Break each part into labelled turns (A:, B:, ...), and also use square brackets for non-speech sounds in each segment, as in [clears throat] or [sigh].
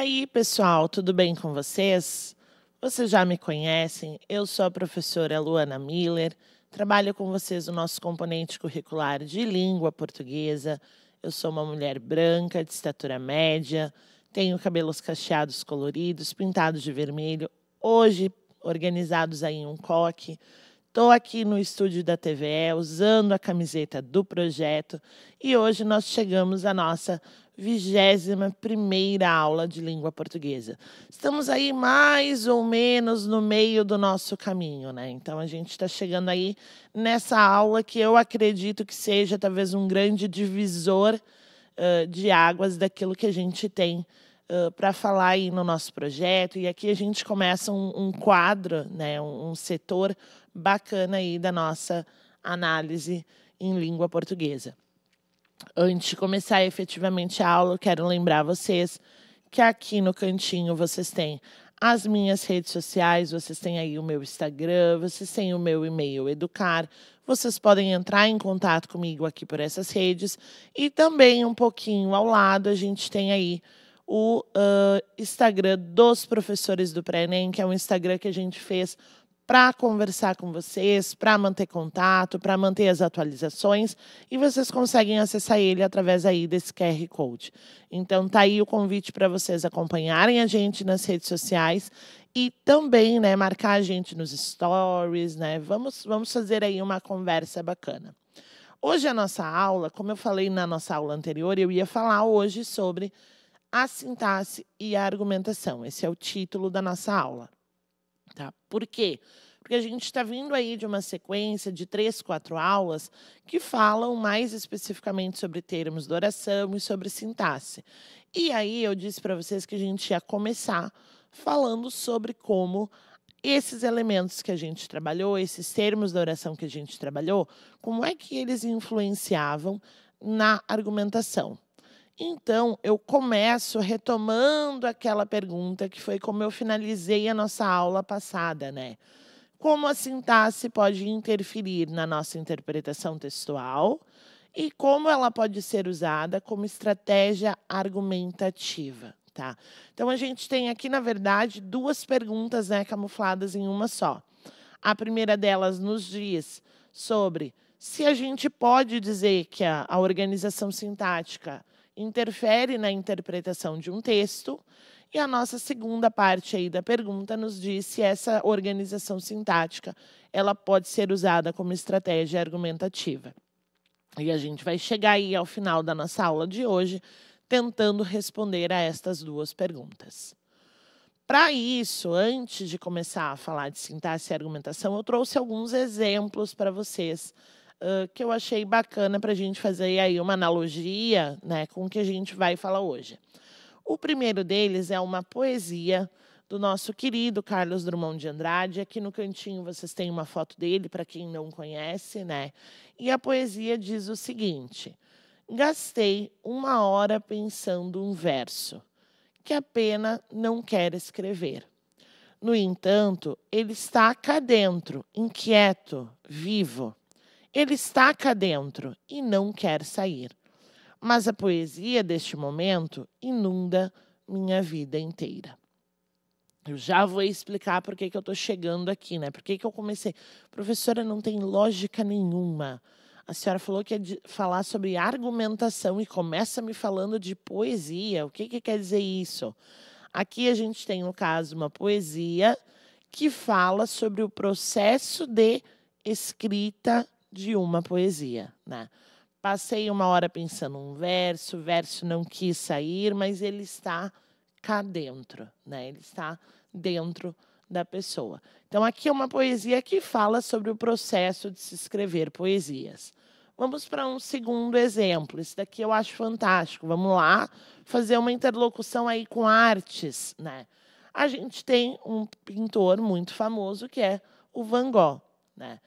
A: aí, pessoal, tudo bem com vocês? Vocês já me conhecem, eu sou a professora Luana Miller, trabalho com vocês o nosso componente curricular de língua portuguesa. Eu sou uma mulher branca, de estatura média, tenho cabelos cacheados coloridos, pintados de vermelho, hoje organizados aí em um coque. Estou aqui no estúdio da TVE usando a camiseta do projeto e hoje nós chegamos à nossa 21 primeira aula de língua portuguesa. Estamos aí mais ou menos no meio do nosso caminho, né? Então a gente está chegando aí nessa aula que eu acredito que seja talvez um grande divisor uh, de águas daquilo que a gente tem uh, para falar aí no nosso projeto. E aqui a gente começa um, um quadro, né? Um, um setor bacana aí da nossa análise em língua portuguesa. Antes de começar efetivamente a aula, quero lembrar vocês que aqui no cantinho vocês têm as minhas redes sociais, vocês têm aí o meu Instagram, vocês têm o meu e-mail educar. Vocês podem entrar em contato comigo aqui por essas redes. E também um pouquinho ao lado, a gente tem aí o uh, Instagram dos professores do pré-ENEM, que é um Instagram que a gente fez para conversar com vocês, para manter contato, para manter as atualizações e vocês conseguem acessar ele através aí desse QR Code. Então tá aí o convite para vocês acompanharem a gente nas redes sociais e também, né, marcar a gente nos stories, né? Vamos vamos fazer aí uma conversa bacana. Hoje a nossa aula, como eu falei na nossa aula anterior, eu ia falar hoje sobre a sintaxe e a argumentação. Esse é o título da nossa aula. Tá? Por quê? Porque a gente está vindo aí de uma sequência de três, quatro aulas que falam mais especificamente sobre termos de oração e sobre sintaxe. E aí eu disse para vocês que a gente ia começar falando sobre como esses elementos que a gente trabalhou, esses termos da oração que a gente trabalhou, como é que eles influenciavam na argumentação. Então, eu começo retomando aquela pergunta que foi como eu finalizei a nossa aula passada, né? Como a sintaxe pode interferir na nossa interpretação textual e como ela pode ser usada como estratégia argumentativa, tá? Então, a gente tem aqui, na verdade, duas perguntas né, camufladas em uma só. A primeira delas nos diz sobre se a gente pode dizer que a, a organização sintática interfere na interpretação de um texto. E a nossa segunda parte aí da pergunta nos diz se essa organização sintática ela pode ser usada como estratégia argumentativa. E a gente vai chegar aí ao final da nossa aula de hoje tentando responder a estas duas perguntas. Para isso, antes de começar a falar de sintaxe e argumentação, eu trouxe alguns exemplos para vocês uh, que eu achei bacana para a gente fazer aí uma analogia né, com o que a gente vai falar hoje. O primeiro deles é uma poesia do nosso querido Carlos Drummond de Andrade. Aqui no cantinho vocês têm uma foto dele, para quem não conhece, né? E a poesia diz o seguinte: Gastei uma hora pensando um verso, que a pena não quer escrever. No entanto, ele está cá dentro, inquieto, vivo. Ele está cá dentro e não quer sair. Mas a poesia deste momento inunda minha vida inteira. Eu já vou explicar por que, que eu estou chegando aqui, né? Por que, que eu comecei? Professora, não tem lógica nenhuma. A senhora falou que é de falar sobre argumentação e começa me falando de poesia. O que, que quer dizer isso? Aqui a gente tem, no caso, uma poesia que fala sobre o processo de escrita de uma poesia, né? Passei uma hora pensando um verso, o verso não quis sair, mas ele está cá dentro, né? Ele está dentro da pessoa. Então aqui é uma poesia que fala sobre o processo de se escrever poesias. Vamos para um segundo exemplo. Esse daqui eu acho fantástico. Vamos lá fazer uma interlocução aí com artes, né? A gente tem um pintor muito famoso que é o Van Gogh, né?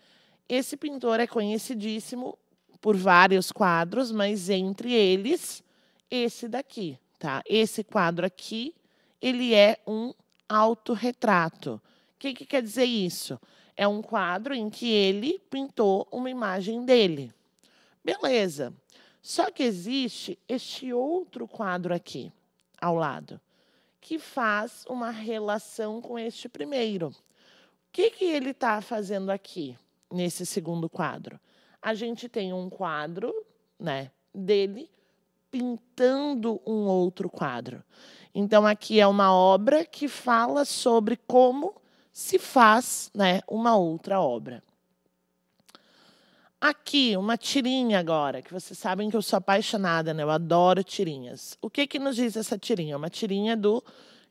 A: Esse pintor é conhecidíssimo por vários quadros, mas entre eles, esse daqui. Tá? Esse quadro aqui, ele é um autorretrato. O que, que quer dizer isso? É um quadro em que ele pintou uma imagem dele. Beleza. Só que existe este outro quadro aqui, ao lado, que faz uma relação com este primeiro. O que, que ele está fazendo aqui? nesse segundo quadro. A gente tem um quadro, né, dele pintando um outro quadro. Então aqui é uma obra que fala sobre como se faz, né, uma outra obra. Aqui, uma tirinha agora, que vocês sabem que eu sou apaixonada, né? Eu adoro tirinhas. O que, que nos diz essa tirinha? Uma tirinha do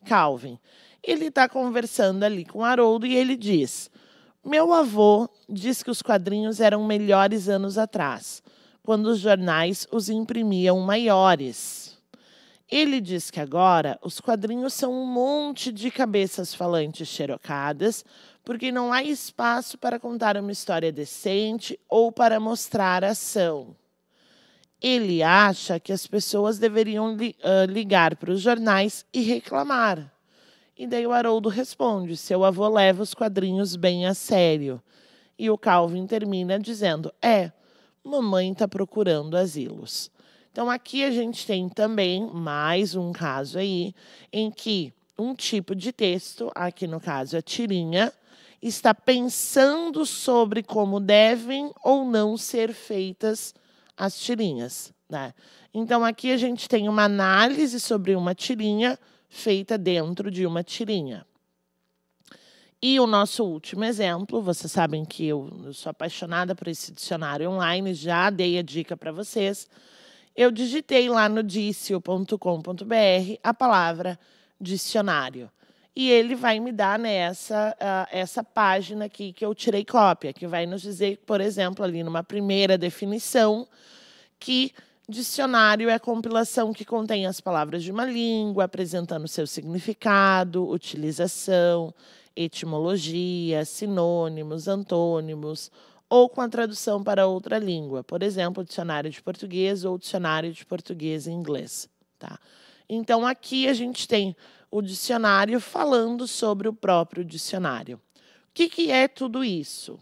A: Calvin. Ele está conversando ali com o Haroldo e ele diz: meu avô diz que os quadrinhos eram melhores anos atrás, quando os jornais os imprimiam maiores. Ele diz que agora os quadrinhos são um monte de cabeças falantes xerocadas, porque não há espaço para contar uma história decente ou para mostrar ação. Ele acha que as pessoas deveriam ah, ligar para os jornais e reclamar. E daí o Haroldo responde: seu avô leva os quadrinhos bem a sério. E o Calvin termina dizendo: é, mamãe está procurando asilos. Então aqui a gente tem também mais um caso aí em que um tipo de texto, aqui no caso a é tirinha, está pensando sobre como devem ou não ser feitas as tirinhas. Né? Então aqui a gente tem uma análise sobre uma tirinha feita dentro de uma tirinha. E o nosso último exemplo, vocês sabem que eu, sou apaixonada por esse dicionário online, já dei a dica para vocês. Eu digitei lá no dicio.com.br a palavra dicionário. E ele vai me dar nessa uh, essa página aqui que eu tirei cópia, que vai nos dizer, por exemplo, ali numa primeira definição, que Dicionário é a compilação que contém as palavras de uma língua, apresentando seu significado, utilização, etimologia, sinônimos, antônimos, ou com a tradução para outra língua, por exemplo, dicionário de português ou dicionário de português e inglês. Tá? Então, aqui a gente tem o dicionário falando sobre o próprio dicionário. O que, que é tudo isso?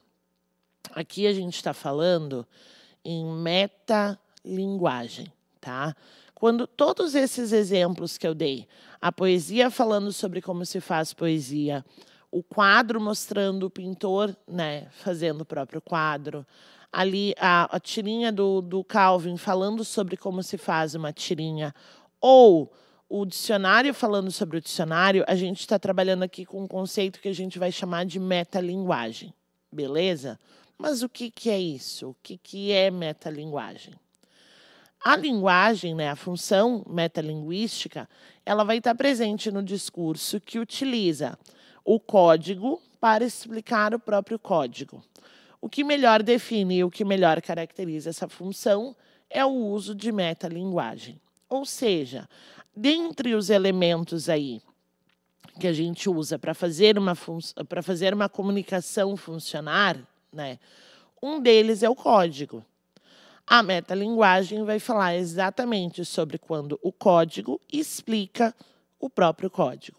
A: Aqui a gente está falando em meta linguagem, tá? Quando todos esses exemplos que eu dei, a poesia falando sobre como se faz poesia, o quadro mostrando o pintor, né, fazendo o próprio quadro, ali a, a tirinha do, do Calvin falando sobre como se faz uma tirinha, ou o dicionário falando sobre o dicionário, a gente está trabalhando aqui com um conceito que a gente vai chamar de metalinguagem, beleza? Mas o que, que é isso? O que, que é metalinguagem? A linguagem, né, a função metalinguística, ela vai estar presente no discurso que utiliza o código para explicar o próprio código. O que melhor define e o que melhor caracteriza essa função é o uso de metalinguagem. Ou seja, dentre os elementos aí que a gente usa para fazer uma para fazer uma comunicação funcionar, né? Um deles é o código. A metalinguagem vai falar exatamente sobre quando o código explica o próprio código.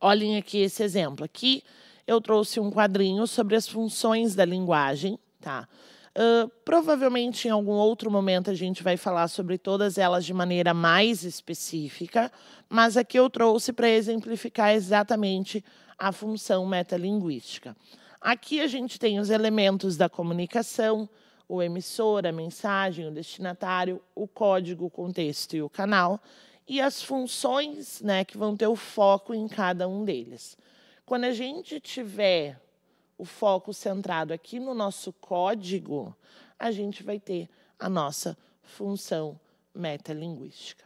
A: Olhem aqui esse exemplo. Aqui eu trouxe um quadrinho sobre as funções da linguagem. Tá? Uh, provavelmente em algum outro momento a gente vai falar sobre todas elas de maneira mais específica, mas aqui eu trouxe para exemplificar exatamente a função metalinguística. Aqui a gente tem os elementos da comunicação, o emissor, a mensagem, o destinatário, o código, o contexto e o canal, e as funções né, que vão ter o foco em cada um deles. Quando a gente tiver o foco centrado aqui no nosso código, a gente vai ter a nossa função metalinguística.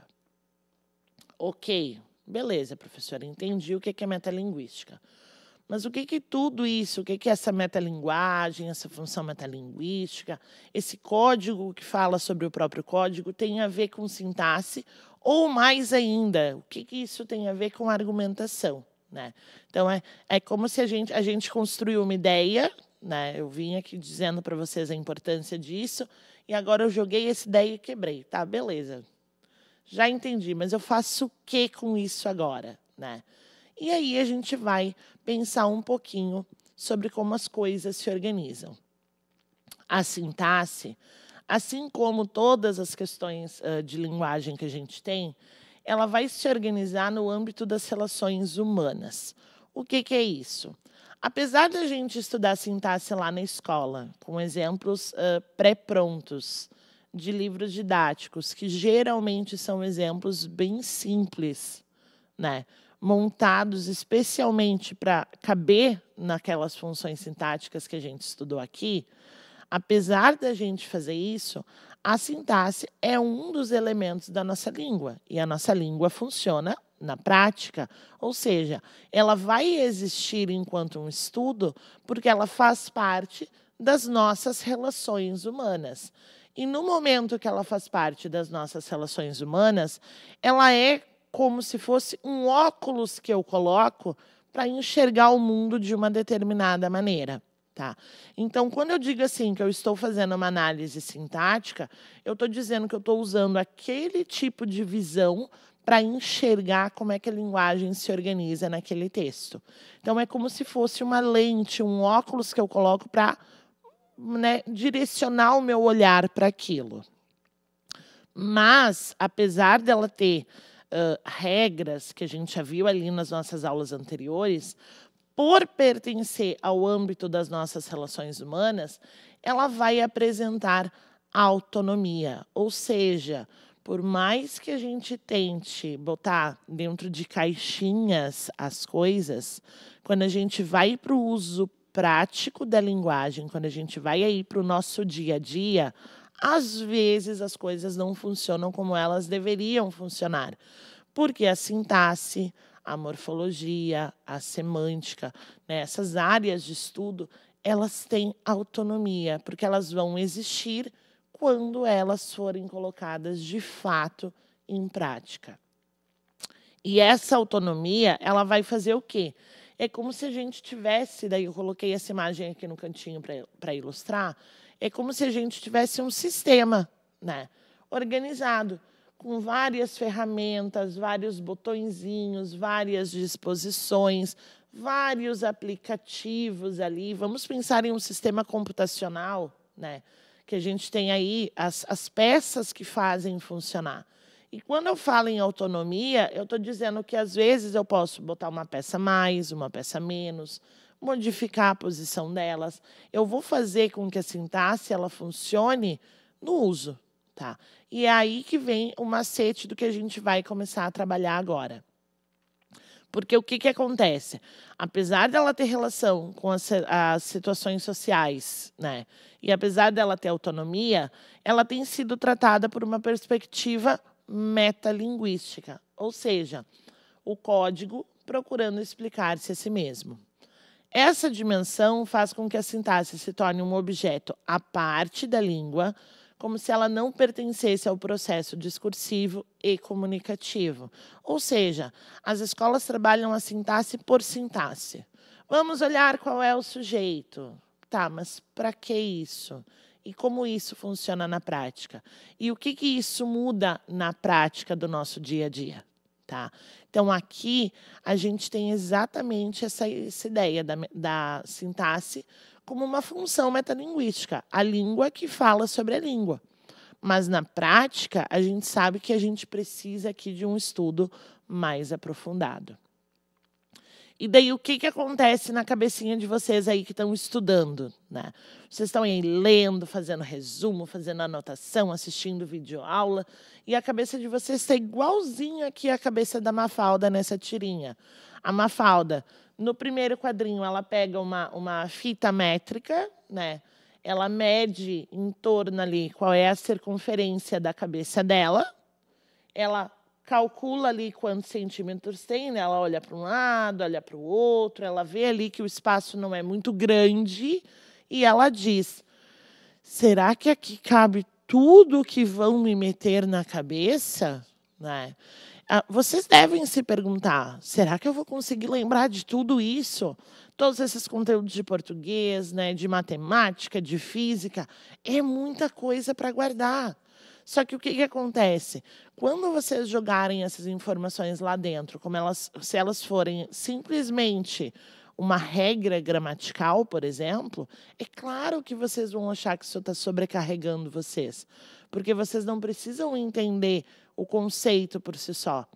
A: Ok, beleza, professora, entendi o que é metalinguística. linguística. Mas o que que tudo isso, o que que essa metalinguagem, essa função metalinguística, esse código que fala sobre o próprio código tem a ver com sintaxe ou mais ainda, o que que isso tem a ver com argumentação, né? Então é, é como se a gente a gente construiu uma ideia, né? Eu vim aqui dizendo para vocês a importância disso e agora eu joguei essa ideia e quebrei, tá? Beleza. Já entendi, mas eu faço o que com isso agora, né? E aí a gente vai pensar um pouquinho sobre como as coisas se organizam. A sintaxe, assim como todas as questões de linguagem que a gente tem, ela vai se organizar no âmbito das relações humanas. O que, que é isso? Apesar da gente estudar sintaxe lá na escola, com exemplos uh, pré-prontos de livros didáticos, que geralmente são exemplos bem simples, né? montados especialmente para caber naquelas funções sintáticas que a gente estudou aqui, apesar da gente fazer isso, a sintaxe é um dos elementos da nossa língua e a nossa língua funciona na prática, ou seja, ela vai existir enquanto um estudo porque ela faz parte das nossas relações humanas. E no momento que ela faz parte das nossas relações humanas, ela é como se fosse um óculos que eu coloco para enxergar o mundo de uma determinada maneira. Tá? Então, quando eu digo assim que eu estou fazendo uma análise sintática, eu estou dizendo que eu estou usando aquele tipo de visão para enxergar como é que a linguagem se organiza naquele texto. Então, é como se fosse uma lente, um óculos que eu coloco para né, direcionar o meu olhar para aquilo. Mas, apesar dela ter regras que a gente já viu ali nas nossas aulas anteriores, por pertencer ao âmbito das nossas relações humanas, ela vai apresentar autonomia, ou seja, por mais que a gente tente botar dentro de caixinhas as coisas, quando a gente vai para o uso prático da linguagem, quando a gente vai aí para o nosso dia a dia, às vezes as coisas não funcionam como elas deveriam funcionar, porque a sintaxe, a morfologia, a semântica, né, essas áreas de estudo, elas têm autonomia, porque elas vão existir quando elas forem colocadas de fato em prática. E essa autonomia, ela vai fazer o quê? É como se a gente tivesse, daí eu coloquei essa imagem aqui no cantinho para ilustrar, é como se a gente tivesse um sistema né, organizado, com várias ferramentas, vários botõezinhos, várias disposições, vários aplicativos ali. Vamos pensar em um sistema computacional, né? Que a gente tem aí as, as peças que fazem funcionar. E quando eu falo em autonomia, eu estou dizendo que às vezes eu posso botar uma peça mais, uma peça menos, modificar a posição delas. Eu vou fazer com que a sintaxe ela funcione no uso, tá? E é aí que vem o macete do que a gente vai começar a trabalhar agora. Porque o que, que acontece? Apesar dela ter relação com as, as, situações sociais, né? E apesar dela ter autonomia, ela tem sido tratada por uma perspectiva metalinguística, ou seja, o código procurando explicar-se a si mesmo. Essa dimensão faz com que a sintaxe se torne um objeto à parte da língua, como se ela não pertencesse ao processo discursivo e comunicativo. Ou seja, as escolas trabalham a sintaxe por sintaxe. Vamos olhar qual é o sujeito. Tá, mas para que isso? E como isso funciona na prática? E o que, que isso muda na prática do nosso dia a dia? Tá? Então, aqui a gente tem exatamente essa, essa ideia da, da sintaxe como uma função metalinguística, a língua que fala sobre a língua. Mas, na prática, a gente sabe que a gente precisa aqui de um estudo mais aprofundado. E daí o que, que acontece na cabecinha de vocês aí que estão estudando, né? Vocês estão aí lendo, fazendo resumo, fazendo anotação, assistindo vídeo aula e a cabeça de vocês está igualzinha que a cabeça da Mafalda nessa tirinha. A Mafalda, no primeiro quadrinho, ela pega uma, uma fita métrica, né? Ela mede em torno ali qual é a circunferência da cabeça dela. Ela calcula ali quantos centímetros tem, né? ela olha para um lado, olha para o outro, ela vê ali que o espaço não é muito grande e ela diz: será que aqui cabe tudo que vão me meter na cabeça? Né? Ah, vocês devem se perguntar: será que eu vou conseguir lembrar de tudo isso? Todos esses conteúdos de português, né, de matemática, de física, é muita coisa para guardar. Só que o que, que acontece? Quando vocês jogarem essas informações lá dentro, como elas, se elas forem simplesmente uma regra gramatical, por exemplo, é claro que vocês vão achar que isso está sobrecarregando vocês, porque vocês não precisam entender o conceito por si só.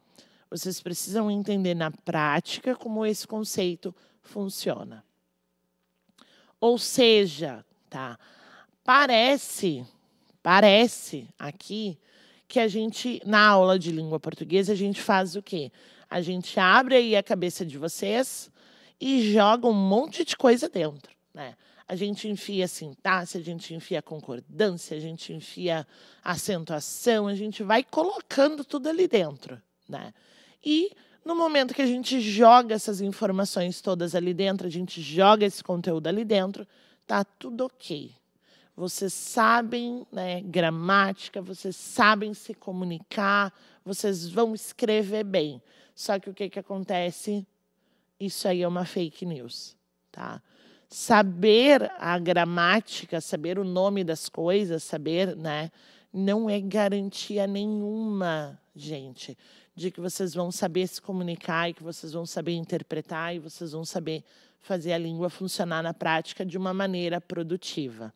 A: Vocês precisam entender na prática como esse conceito funciona. Ou seja, tá? Parece Parece aqui que a gente, na aula de língua portuguesa, a gente faz o quê? A gente abre aí a cabeça de vocês e joga um monte de coisa dentro, né? A gente enfia sintaxe, a gente enfia concordância, a gente enfia acentuação, a gente vai colocando tudo ali dentro, né? E no momento que a gente joga essas informações todas ali dentro, a gente joga esse conteúdo ali dentro, tá tudo ok vocês sabem né, gramática, vocês sabem se comunicar, vocês vão escrever bem. Só que o que, que acontece? Isso aí é uma fake news. Tá? Saber a gramática, saber o nome das coisas, saber, né? Não é garantia nenhuma, gente, de que vocês vão saber se comunicar e que vocês vão saber interpretar e vocês vão saber fazer a língua funcionar na prática de uma maneira produtiva.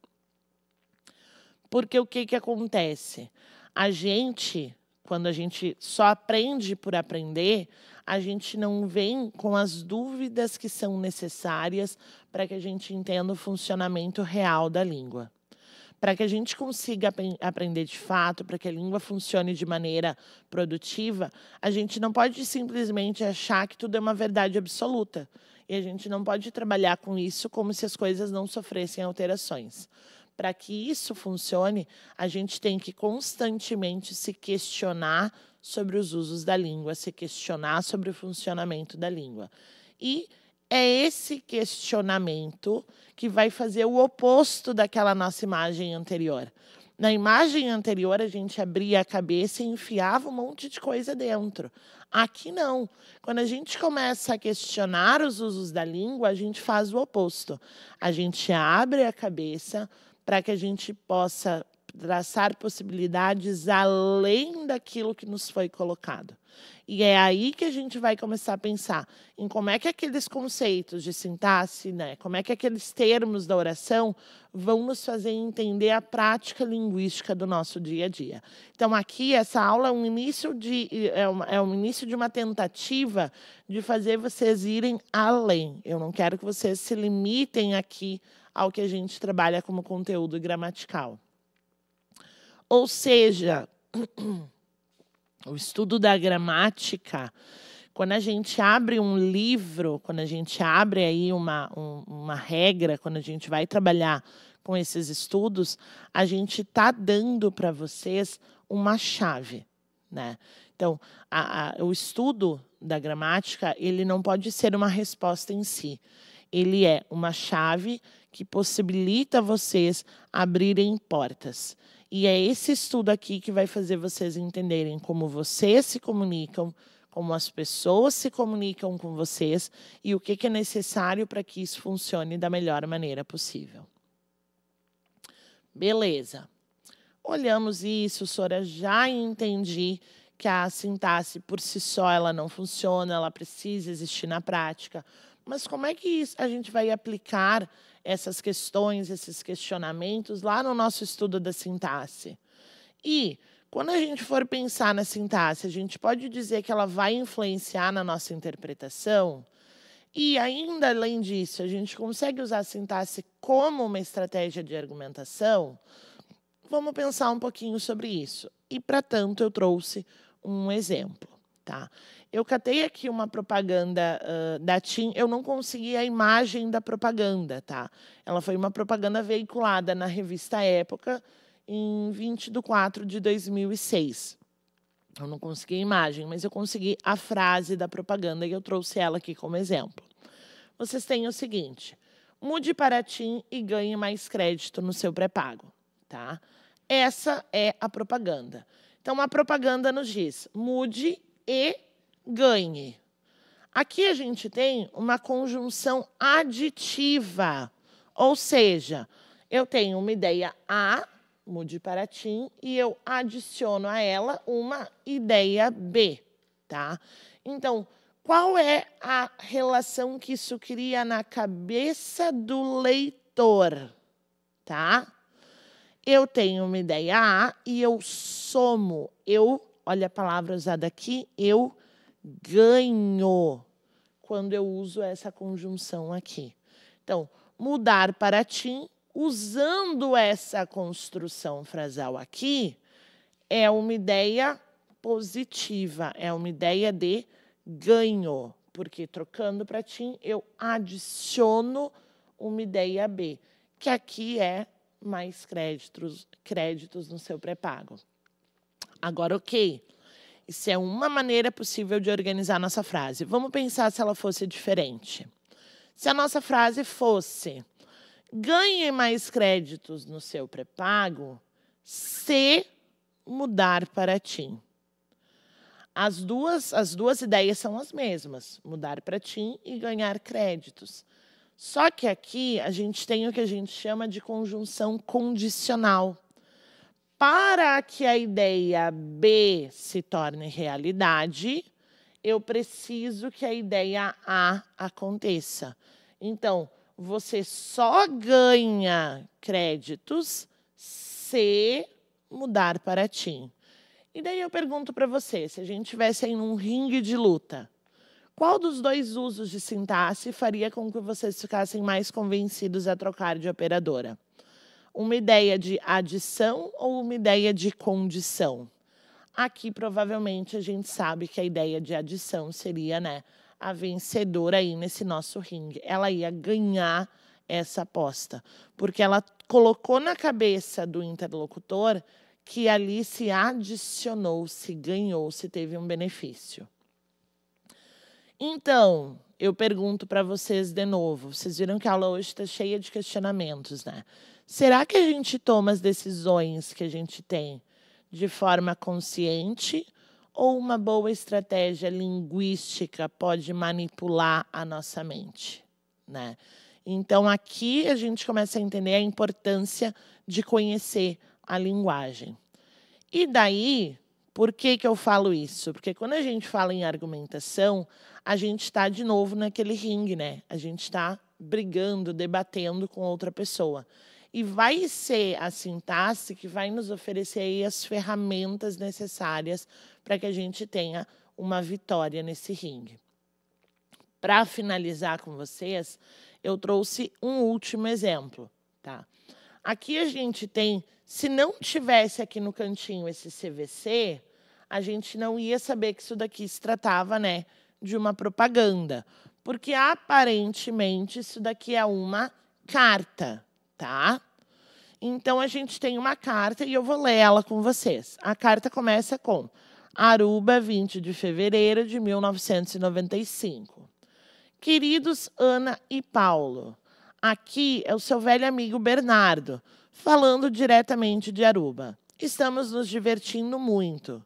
A: Porque o que, que acontece? A gente, quando a gente só aprende por aprender, a gente não vem com as dúvidas que são necessárias para que a gente entenda o funcionamento real da língua para que a gente consiga aprender de fato, para que a língua funcione de maneira produtiva, a gente não pode simplesmente achar que tudo é uma verdade absoluta. E a gente não pode trabalhar com isso como se as coisas não sofressem alterações para que isso funcione, a gente tem que constantemente se questionar sobre os usos da língua, se questionar sobre o funcionamento da língua. E é esse questionamento que vai fazer o oposto daquela nossa imagem anterior. Na imagem anterior, a gente abria a cabeça e enfiava um monte de coisa dentro. Aqui não. Quando a gente começa a questionar os usos da língua, a gente faz o oposto. A gente abre a cabeça, para que a gente possa traçar possibilidades além daquilo que nos foi colocado. E é aí que a gente vai começar a pensar em como é que aqueles conceitos de sintaxe, né, como é que aqueles termos da oração vão nos fazer entender a prática linguística do nosso dia a dia. Então, aqui, essa aula é um início de, é um, é um início de uma tentativa de fazer vocês irem além. Eu não quero que vocês se limitem aqui ao que a gente trabalha como conteúdo gramatical. Ou seja, [clears throat] o estudo da gramática, quando a gente abre um livro, quando a gente abre aí uma, um, uma regra, quando a gente vai trabalhar com esses estudos, a gente está dando para vocês uma chave. Né? Então, a, a, o estudo da gramática ele não pode ser uma resposta em si. Ele é uma chave que possibilita vocês abrirem portas. E é esse estudo aqui que vai fazer vocês entenderem como vocês se comunicam, como as pessoas se comunicam com vocês e o que é necessário para que isso funcione da melhor maneira possível. Beleza. Olhamos isso, Sora, já entendi que a sintaxe por si só ela não funciona, ela precisa existir na prática. Mas como é que a gente vai aplicar essas questões, esses questionamentos lá no nosso estudo da sintaxe. E quando a gente for pensar na sintaxe, a gente pode dizer que ela vai influenciar na nossa interpretação. E ainda além disso, a gente consegue usar a sintaxe como uma estratégia de argumentação. Vamos pensar um pouquinho sobre isso. E para tanto eu trouxe um exemplo. Tá. Eu catei aqui uma propaganda uh, da TIM, eu não consegui a imagem da propaganda, tá? Ela foi uma propaganda veiculada na revista Época em 20 de 4 de 2006. Eu não consegui a imagem, mas eu consegui a frase da propaganda e eu trouxe ela aqui como exemplo. Vocês têm o seguinte: mude para TIM e ganhe mais crédito no seu pré-pago, tá? Essa é a propaganda. Então, a propaganda nos diz: mude e ganhe. Aqui a gente tem uma conjunção aditiva, ou seja, eu tenho uma ideia A, mude para TIM, e eu adiciono a ela uma ideia B, tá? Então, qual é a relação que isso cria na cabeça do leitor, tá? Eu tenho uma ideia A e eu somo, eu olha a palavra usada aqui, eu ganho quando eu uso essa conjunção aqui. Então, mudar para ti, usando essa construção frasal aqui, é uma ideia positiva, é uma ideia de ganho, porque trocando para ti, eu adiciono uma ideia B, que aqui é mais créditos, créditos no seu pré-pago. Agora, ok. Isso é uma maneira possível de organizar nossa frase. Vamos pensar se ela fosse diferente. Se a nossa frase fosse: ganhe mais créditos no seu pré-pago se mudar para TIM. As duas, as duas ideias são as mesmas: mudar para TIM e ganhar créditos. Só que aqui a gente tem o que a gente chama de conjunção condicional para que a ideia B se torne realidade, eu preciso que a ideia A aconteça. Então, você só ganha créditos se mudar para ti. E daí eu pergunto para você, se a gente tivesse em um ringue de luta, qual dos dois usos de sintaxe faria com que vocês ficassem mais convencidos a trocar de operadora? uma ideia de adição ou uma ideia de condição? Aqui, provavelmente, a gente sabe que a ideia de adição seria né, a vencedora aí nesse nosso ringue. Ela ia ganhar essa aposta, porque ela colocou na cabeça do interlocutor que ali se adicionou, se ganhou, se teve um benefício. Então, eu pergunto para vocês de novo. Vocês viram que a aula hoje está cheia de questionamentos, né? será que a gente toma as decisões que a gente tem de forma consciente ou uma boa estratégia linguística pode manipular a nossa mente, né? Então aqui a gente começa a entender a importância de conhecer a linguagem. E daí, por que, que eu falo isso? Porque quando a gente fala em argumentação, a gente está de novo naquele ringue, né? A gente está brigando, debatendo com outra pessoa. E vai ser a Sintaxe que vai nos oferecer as ferramentas necessárias para que a gente tenha uma vitória nesse ringue. Para finalizar com vocês, eu trouxe um último exemplo. Tá? Aqui a gente tem, se não tivesse aqui no cantinho esse CVC, a gente não ia saber que isso daqui se tratava né, de uma propaganda. Porque aparentemente isso daqui é uma carta tá? Então a gente tem uma carta e eu vou ler ela com vocês. A carta começa com Aruba, 20 de fevereiro de 1995. Queridos Ana e Paulo, aqui é o seu velho amigo Bernardo, falando diretamente de Aruba. Estamos nos divertindo muito.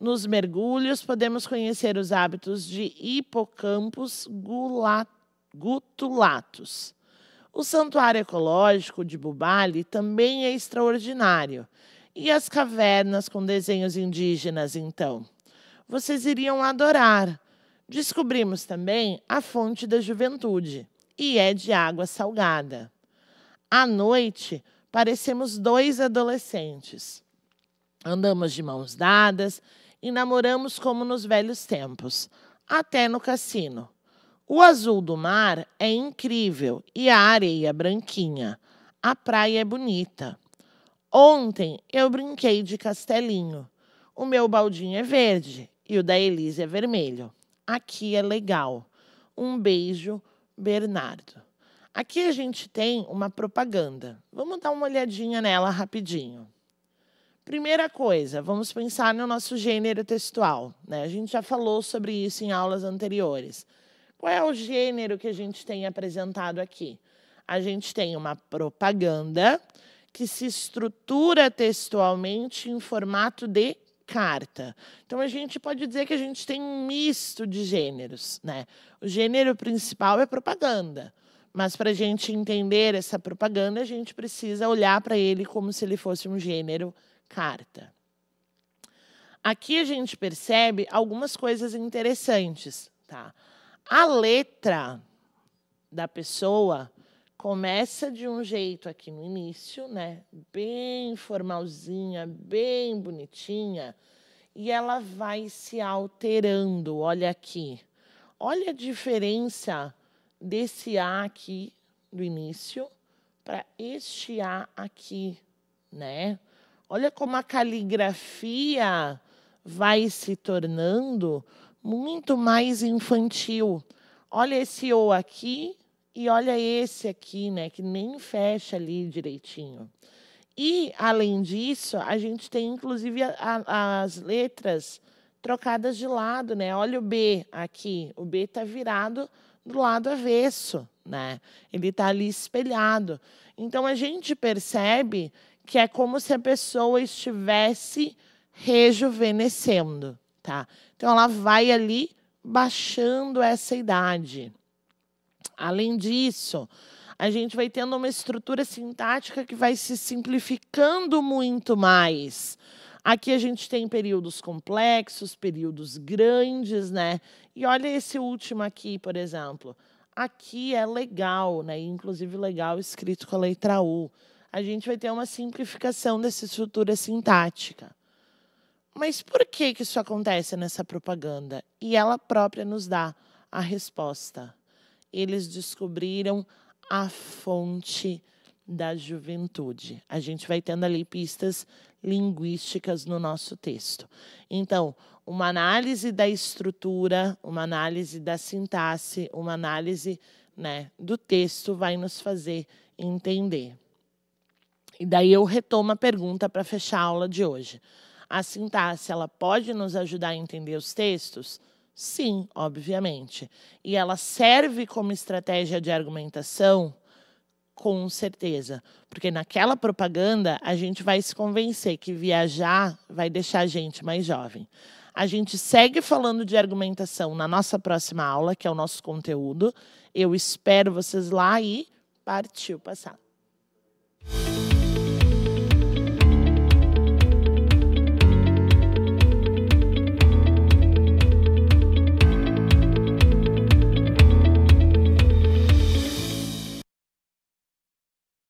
A: Nos mergulhos, podemos conhecer os hábitos de hipocampos gutulatus o Santuário Ecológico de Bubali também é extraordinário. E as cavernas com desenhos indígenas, então? Vocês iriam adorar. Descobrimos também a fonte da juventude, e é de água salgada. À noite, parecemos dois adolescentes. Andamos de mãos dadas e namoramos como nos velhos tempos, até no cassino. O azul do mar é incrível e a areia é branquinha. A praia é bonita. Ontem eu brinquei de castelinho. O meu baldinho é verde e o da Elise é vermelho. Aqui é legal. Um beijo, Bernardo. Aqui a gente tem uma propaganda. Vamos dar uma olhadinha nela rapidinho. Primeira coisa, vamos pensar no nosso gênero textual. Né? A gente já falou sobre isso em aulas anteriores. Qual é o gênero que a gente tem apresentado aqui? A gente tem uma propaganda que se estrutura textualmente em formato de carta. Então a gente pode dizer que a gente tem um misto de gêneros, né? O gênero principal é propaganda, mas para a gente entender essa propaganda a gente precisa olhar para ele como se ele fosse um gênero carta. Aqui a gente percebe algumas coisas interessantes, tá? A letra da pessoa começa de um jeito aqui no início, né? Bem formalzinha, bem bonitinha, e ela vai se alterando. Olha aqui. Olha a diferença desse A aqui do início para este A aqui, né? Olha como a caligrafia vai se tornando muito mais infantil. Olha esse O aqui e olha esse aqui, né, que nem fecha ali direitinho. E, além disso, a gente tem inclusive a, a, as letras trocadas de lado, né? Olha o B aqui, o B está virado do lado avesso, né? Ele está ali espelhado. Então a gente percebe que é como se a pessoa estivesse rejuvenescendo tá? Então ela vai ali baixando essa idade. Além disso, a gente vai tendo uma estrutura sintática que vai se simplificando muito mais. Aqui a gente tem períodos complexos, períodos grandes, né? E olha esse último aqui, por exemplo. Aqui é legal, né? Inclusive legal escrito com a letra U. A gente vai ter uma simplificação dessa estrutura sintática. Mas por que, que isso acontece nessa propaganda? E ela própria nos dá a resposta. Eles descobriram a fonte da juventude. A gente vai tendo ali pistas linguísticas no nosso texto. Então, uma análise da estrutura, uma análise da sintaxe, uma análise né, do texto vai nos fazer entender. E daí eu retomo a pergunta para fechar a aula de hoje. A assim tá. sintaxe, ela pode nos ajudar a entender os textos? Sim, obviamente. E ela serve como estratégia de argumentação? Com certeza. Porque naquela propaganda, a gente vai se convencer que viajar vai deixar a gente mais jovem. A gente segue falando de argumentação na nossa próxima aula, que é o nosso conteúdo. Eu espero vocês lá e partiu passar.